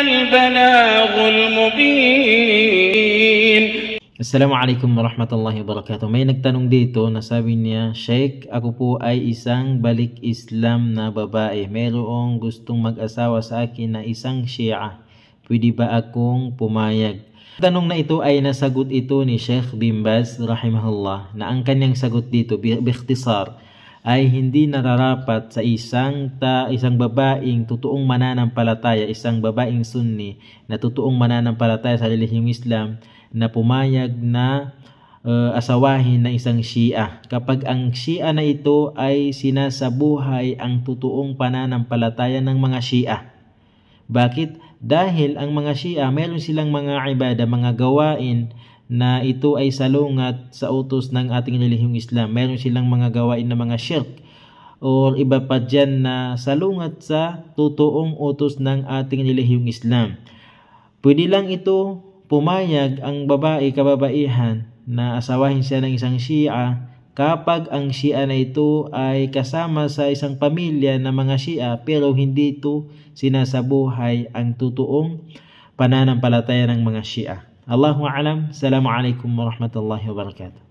البلاغ المبين Assalamualaikum warahmatullahi wabarakatuh. May nagtanong dito na sabi niya, Sheikh, ako po ay isang balik Islam na babae. mayroong gustong mag-asawa sa akin na isang Shia. Pwede ba akong pumayag? Tanong na ito ay nasagot ito ni Sheikh bin Baz rahimahullah na ang kanyang sagot dito, bi-ikhtisar, ay hindi nararapat sa isang ta, isang babaeng totoong mananampalataya, isang babaeng sunni na totoong mananampalataya sa relihiyong Islam na pumayag na uh, asawahin ng isang Shia. Kapag ang Shia na ito ay sinasabuhay ang totoong pananampalataya ng mga Shia. Bakit? Dahil ang mga Shia meron silang mga ibada, mga gawain na ito ay salungat sa utos ng ating relihiyong Islam. Meron silang mga gawain na mga shirk o iba pa dyan na salungat sa totoong utos ng ating relihiyong Islam. Pwede lang ito pumayag ang babae kababaihan na asawahin siya ng isang Shia kapag ang Shia na ito ay kasama sa isang pamilya ng mga Shia pero hindi ito sinasabuhay ang totoong pananampalataya ng mga Shia. الله أعلم السلام عليكم ورحمة الله وبركاته